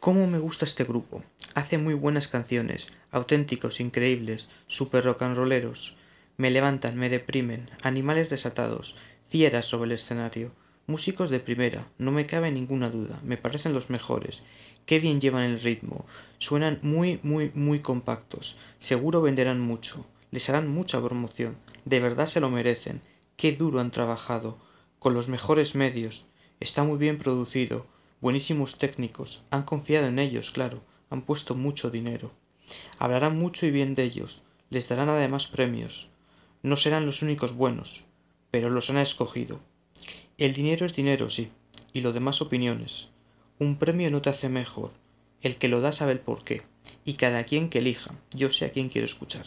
¿Cómo me gusta este grupo? Hace muy buenas canciones, auténticos, increíbles, super rock and Me levantan, me deprimen, animales desatados, fieras sobre el escenario, músicos de primera, no me cabe ninguna duda, me parecen los mejores. Qué bien llevan el ritmo, suenan muy, muy, muy compactos, seguro venderán mucho, les harán mucha promoción, de verdad se lo merecen, qué duro han trabajado, con los mejores medios, está muy bien producido, buenísimos técnicos, han confiado en ellos, claro, han puesto mucho dinero. Hablarán mucho y bien de ellos, les darán además premios. No serán los únicos buenos, pero los han escogido. El dinero es dinero, sí, y lo demás opiniones. Un premio no te hace mejor, el que lo da sabe el qué, y cada quien que elija, yo sé a quién quiero escuchar.